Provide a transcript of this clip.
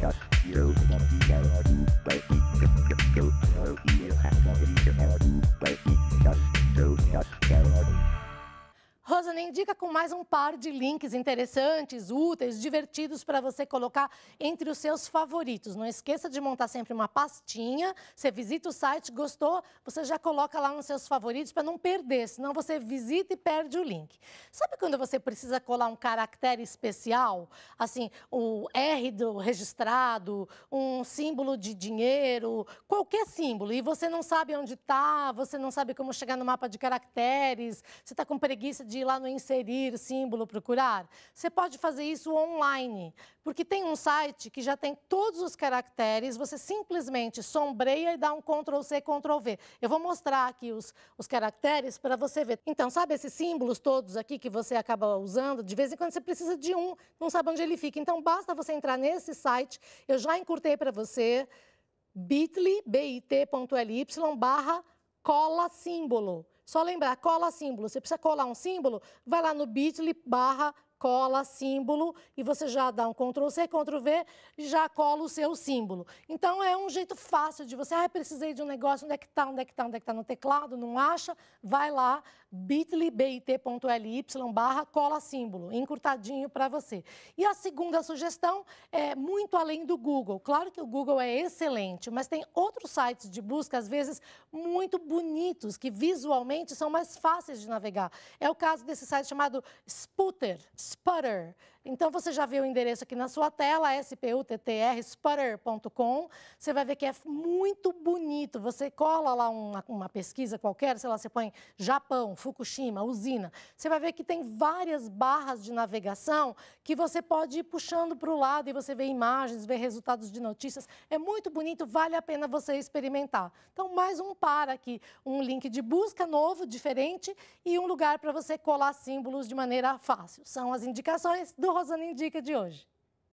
Just you want to be there, you wait, you nem indica com mais um par de links interessantes, úteis, divertidos para você colocar entre os seus favoritos. Não esqueça de montar sempre uma pastinha. Você visita o site, gostou, você já coloca lá nos seus favoritos para não perder, senão você visita e perde o link. Sabe quando você precisa colar um caractere especial? Assim, o R do registrado, um símbolo de dinheiro, qualquer símbolo, e você não sabe onde está, você não sabe como chegar no mapa de caracteres, você está com preguiça de ir lá no inserir símbolo, procurar. Você pode fazer isso online, porque tem um site que já tem todos os caracteres, você simplesmente sombreia e dá um Ctrl C, Ctrl V. Eu vou mostrar aqui os, os caracteres para você ver. Então, sabe esses símbolos todos aqui que você acaba usando? De vez em quando você precisa de um, não sabe onde ele fica. Então, basta você entrar nesse site, eu já encurtei para você, bit.ly, bit.ly, barra cola símbolo. Só lembrar, cola símbolo. Você precisa colar um símbolo, vai lá no bit.ly barra cola símbolo e você já dá um Ctrl C, Ctrl V, já cola o seu símbolo. Então é um jeito fácil de você, ah, precisei de um negócio, onde é que está, onde é que está, onde é que está no teclado, não acha? Vai lá, bit.ly, bit.ly barra cola símbolo, encurtadinho para você. E a segunda sugestão é muito além do Google. Claro que o Google é excelente, mas tem outros sites de busca, às vezes, muito bonitos, que visualmente são mais fáceis de navegar. É o caso desse site chamado Sputter, Sputter. Então você já viu o endereço aqui na sua tela, sputter.com. Você vai ver que é muito bonito. Você cola lá uma, uma pesquisa qualquer, sei lá, você põe Japão, Fukushima, usina. Você vai ver que tem várias barras de navegação que você pode ir puxando para o lado e você vê imagens, vê resultados de notícias. É muito bonito, vale a pena você experimentar. Então, mais um para aqui, um link de busca novo, diferente, e um lugar para você colar símbolos de maneira fácil. São as as indicações do Rosana Indica de hoje.